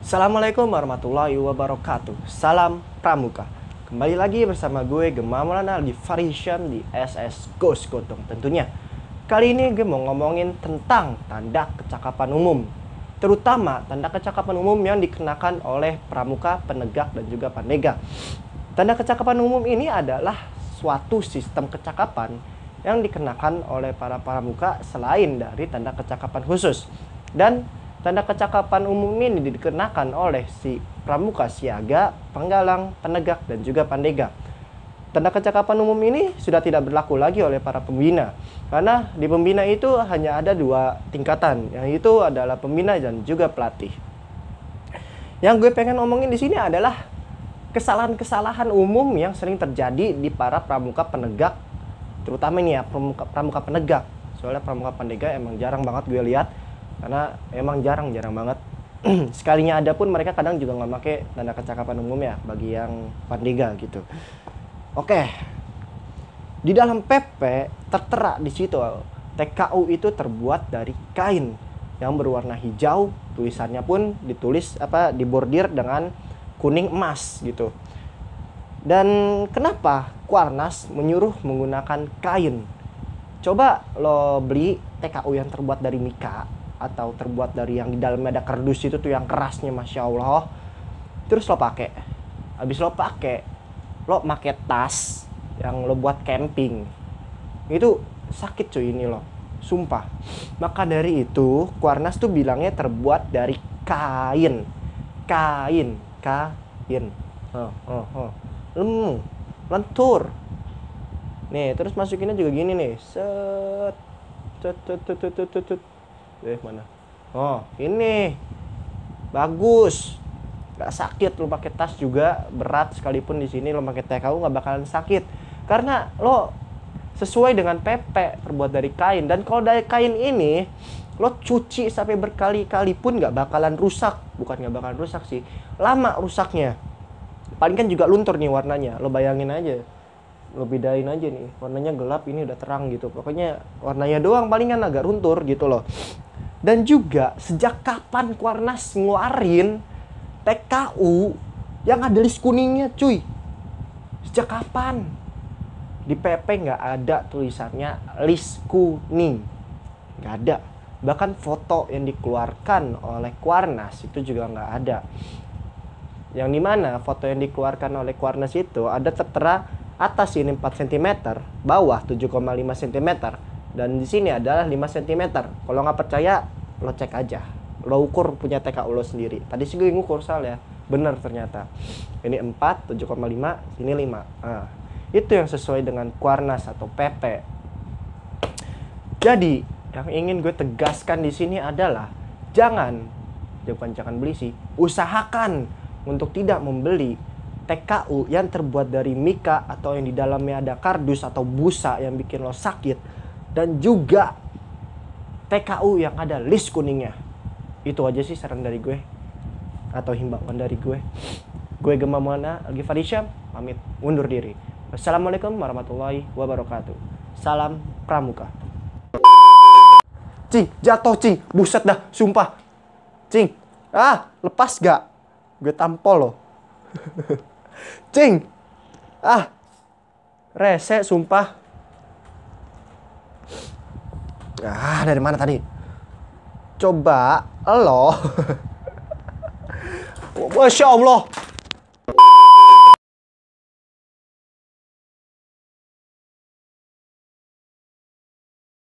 Assalamualaikum warahmatullahi wabarakatuh. Salam Pramuka. Kembali lagi bersama gue Gema Maulana di Farisham di SS Ghost Gotong tentunya. Kali ini gue mau ngomongin tentang tanda kecakapan umum. Terutama tanda kecakapan umum yang dikenakan oleh pramuka, penegak, dan juga pandega. Tanda kecakapan umum ini adalah suatu sistem kecakapan yang dikenakan oleh para pramuka selain dari tanda kecakapan khusus. Dan Tanda kecakapan umum ini dikenakan oleh si pramuka siaga, penggalang, penegak, dan juga pandega. Tanda kecakapan umum ini sudah tidak berlaku lagi oleh para pembina, karena di pembina itu hanya ada dua tingkatan, yaitu adalah pembina dan juga pelatih. Yang gue pengen omongin di sini adalah kesalahan-kesalahan umum yang sering terjadi di para pramuka penegak, terutama ini ya pramuka, pramuka penegak. Soalnya pramuka pandega emang jarang banget gue lihat karena emang jarang jarang banget sekalinya ada pun mereka kadang juga nggak pakai tanda kecakapan umum ya bagi yang pandega gitu oke di dalam PP tertera di situ TKU itu terbuat dari kain yang berwarna hijau tulisannya pun ditulis apa dibordir dengan kuning emas gitu dan kenapa Kuarnas menyuruh menggunakan kain coba lo beli TKU yang terbuat dari mika atau terbuat dari yang di dalamnya ada kardus itu tuh yang kerasnya masya allah terus lo pakai habis lo pakai lo pakai tas yang lo buat camping itu sakit cuy ini lo sumpah maka dari itu Kuarnas tuh bilangnya terbuat dari kain kain kain oh, oh, oh. lemu lentur nih terus masukinnya juga gini nih set set set eh mana oh ini bagus gak sakit lo pakai tas juga berat sekalipun di sini lo pakai TKU nggak bakalan sakit karena lo sesuai dengan PP terbuat dari kain dan kalau dari kain ini lo cuci sampai berkali-kali pun nggak bakalan rusak bukan nggak bakalan rusak sih lama rusaknya paling kan juga luntur nih warnanya lo bayangin aja lo bedain aja nih warnanya gelap ini udah terang gitu pokoknya warnanya doang palingan agak luntur gitu loh dan juga sejak kapan Kuarnas ngeluarin TKU yang ada list kuningnya cuy? Sejak kapan? Di PP nggak ada tulisannya list kuning. Nggak ada. Bahkan foto yang dikeluarkan oleh Kuarnas itu juga nggak ada. Yang dimana foto yang dikeluarkan oleh Kuarnas itu ada tertera atas ini 4 cm, bawah 7,5 cm dan di sini adalah 5 cm kalau nggak percaya lo cek aja lo ukur punya TKU lo sendiri tadi sih gue ngukur sal ya Benar ternyata ini 4 7,5 ini 5 nah, itu yang sesuai dengan kuarnas atau PP jadi yang ingin gue tegaskan di sini adalah jangan jangan jangan beli sih usahakan untuk tidak membeli TKU yang terbuat dari mika atau yang di dalamnya ada kardus atau busa yang bikin lo sakit dan juga TKU yang ada list kuningnya. Itu aja sih saran dari gue atau himbauan dari gue. Gue Gema mana Algi Farisha, pamit undur diri. Assalamualaikum warahmatullahi wabarakatuh. Salam Pramuka. Cing, jatuh cing. Buset dah, sumpah. Cing. Ah, lepas gak? Gue tampol loh. cing. Ah. Rese sumpah ah dari mana tadi coba lo Masya Allah